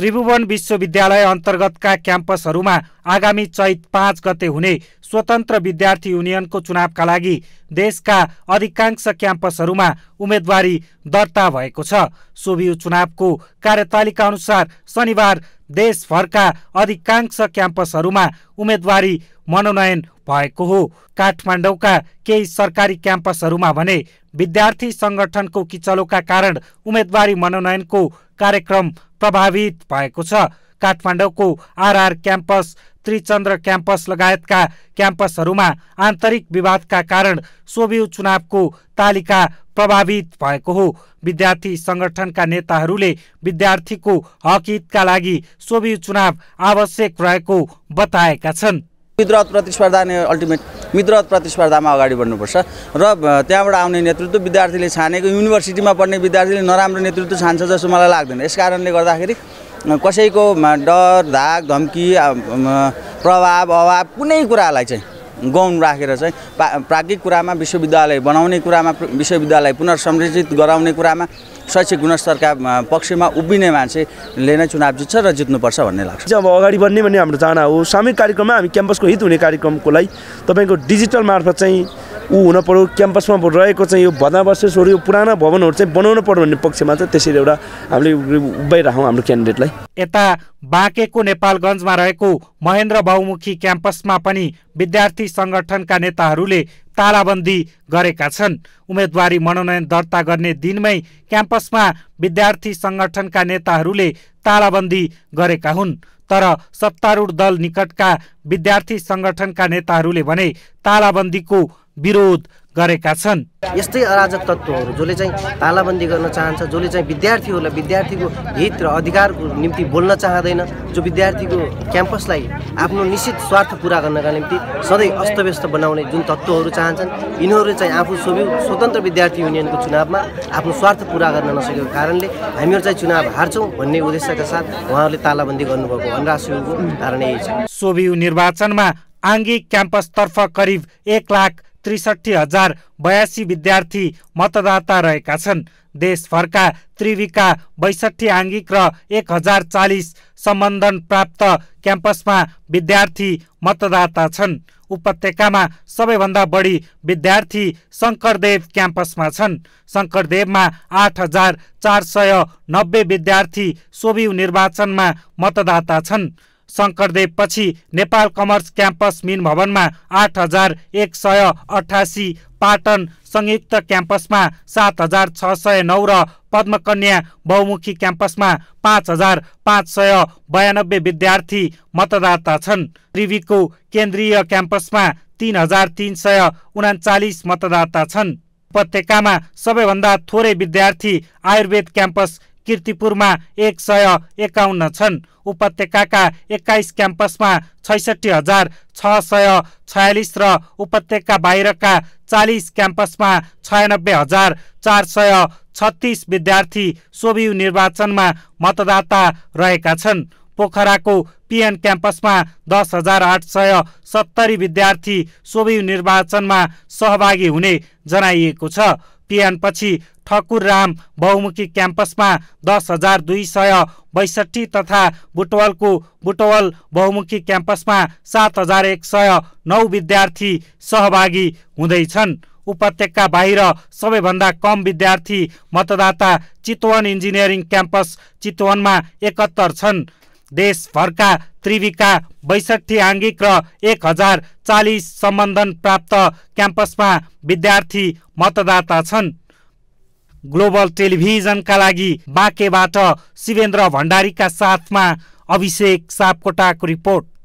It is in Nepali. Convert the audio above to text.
त्रिभुवन विश्वविद्यालय अन्तर्गतका क्याम्पसहरूमा आगामी चैत पाँच गते हुने स्वतन्त्र विद्यार्थी युनियनको चुनावका लागि देशका अधिकांश क्याम्पसहरूमा उम्मेदवारी दर्ता भएको छ सोभियु चुनावको कार्यतालिका अनुसार शनिबार देशभरका अधिकांश क्याम्पसहरूमा उम्मेदवारी मनोनयन भएको हो काठमाडौँका केही सरकारी क्याम्पसहरूमा भने विद्यार्थी सङ्गठनको किचलोका कारण उम्मेदवारी मनोनयनको कार्यक्रम प्रभावित भएको छ काठमाडौँको आरआर क्याम्पस त्रिचन्द्र क्याम्पस लगायतका क्याम्पसहरूमा आन्तरिक विवादका कारण सोभिउ चुनावको तालिका प्रभावित भएको हो विद्यार्थी सङ्गठनका नेताहरूले विद्यार्थीको हकहितका लागि सोभिउ चुनाव आवश्यक रहेको बताएका छन् विद्रोह प्रतिस्पर्धा नै अल्टिमेट मित्रवत प्रतिस्पर्धामा अगाडि बढ्नुपर्छ र त्यहाँबाट आउने नेतृत्व विद्यार्थीले छानेको युनिभर्सिटीमा पढ्ने विद्यार्थीले नराम्रो नेतृत्व छान्छ जस्तो मलाई लाग्दैन यस कारणले गर्दाखेरि कसैको डर धाक धम्की प्रभाव अभाव कुनै कुरालाई चाहिँ गौन राखेर चाहिँ प्रा प्राज्ञिक कुरामा विश्वविद्यालय बनाउने कुरामा विश्वविद्यालय पुनर्संरचित गराउने कुरामा शैक्षिक गुणस्तरका पक्षमा उभिने मान्छेले नै चुनाव जित्छ र जित्नुपर्छ भन्ने लाग्छ अब अगाडि बढ्ने भन्ने हाम्रो चाहना हो सामूहिक कार्यक्रममा हामी क्याम्पसको हित हुने कार्यक्रमको लागि तपाईँको डिजिटल मार्फत चाहिँ ऊ हुन पऱ्यो क्याम्पसमा रहेको चाहिँ यो भदा यो पुराना भवनहरू चाहिँ बनाउनु पऱ्यो भन्ने पक्षमा चाहिँ त्यसरी एउटा हामीले उभिराखौँ हाम्रो क्यान्डिडेटलाई यता बाँकेको नेपालगञ्जमा रहेको महेन्द्र बहुमुखी क्याम्पसमा पनि विद्यार्थी सङ्गठनका नेताहरूले तालाबन्दी गरेका छन् उम्मेदवारी मनोनयन दर्ता गर्ने दिनमै क्याम्पसमा विद्यार्थी सङ्गठनका नेताहरूले तालाबन्दी गरेका हुन् तर सत्तारूढ दल निकटका विद्यार्थी सङ्गठनका नेताहरूले भने तालाबन्दीको विरोध गरेका छन् यस्तै अराजक तत्त्वहरू जसले चाहिँ तालाबन्दी गर्न चाहन्छ जसले चाहिँ विद्यार्थीहरूलाई विद्यार्थीको हित र अधिकारको निम्ति बोल्न चाहँदैन जो विद्यार्थीको क्याम्पसलाई आफ्नो निश्चित स्वार्थ पुरा गर्नका निम्ति सधैँ अस्तव्यस्त बनाउने जुन तत्त्वहरू चाहन्छन् यिनीहरूले चाहिँ आफू स्वयं स्वतन्त्र विद्यार्थी युनियनको चुनावमा आफ्नो स्वार्थ पुरा गर्न नसकेको कारणले हामीहरू चाहिँ चुनाव हार्छौँ भन्ने उद्देश्यका साथ उहाँहरूले तालाबन्दी गर्नुभएको अनरासुको कारण यही छ सोभि निर्वाचनमा आङ्गिक क्याम्पसतर्फ करिब एक लाख त्रिसठी हजार बयासी विद्यार्थी मतदाता रहेका छन् देशभरका त्रिविका बैसठी आङ्गिक र एक हजार चालिस सम्बन्धन प्राप्त क्याम्पसमा विद्यार्थी मतदाता छन् उपत्यकामा सबैभन्दा बढी विद्यार्थी शङ्करदेव क्याम्पसमा छन् शङ्करदेवमा आठ हजार चार सय नब्बे विद्यार्थी सोभि निर्वाचनमा मतदाता छन् शङ्करदेवपछि नेपाल कमर्स क्याम्पस मिन भवनमा आठ हजार एक सय अठासी पाटन संयुक्त क्याम्पसमा सात हजार छ सय नौ र पद्मकन्या बहुमुखी क्याम्पसमा पाँच हजार पाँच सय बयानब्बे विद्यार्थी मतदाता छन् त्रिवीको केन्द्रीय क्याम्पसमा तिन हजार तिन सय उनाचालिस मतदाता छन् उपत्यकामा सबैभन्दा थोरै विद्यार्थी आयुर्वेद क्याम्पस किर्तिपुरमा एक सय एकाउन्न छन् उपत्यकाका एक्काइस क्याम्पसमा छैसठी हजार छ सय छयालिस र उपत्यका बाहिरका चालिस क्याम्पसमा छयानब्बे हजार चार सय छत्तिस विद्यार्थी सोभि निर्वाचनमा मतदाता रहेका छन् पोखराको पिएन क्याम्पसमा दस हजार आठ सय सत्तरी विद्यार्थी सोभि निर्वाचनमा सहभागी हुने जनाइएको छ पिएनपछि ठकुरराम बहुमुखी क्याम्पसमा दस हजार दुई सय बैसठी तथा बुटवलको बुटवल बहुमुखी क्याम्पसमा सात हजार एक सय नौ विद्यार्थी सहभागी हुँदैछन् उपत्यका बाहिर सबैभन्दा कम विद्यार्थी मतदाता चितवन इन्जिनियरिङ क्याम्पस चितवनमा एकहत्तर छन् देशभरका त्रिविका बैसठी आङ्गिक र एक हजार चालिस सम्बन्धन प्राप्त क्याम्पसमा विद्यार्थी मतदाता छन् ग्लोबल टेलिभिजनका लागि बाँकेबाट शिवेन्द्र भण्डारीका साथमा अभिषेक सापकोटाको रिपोर्ट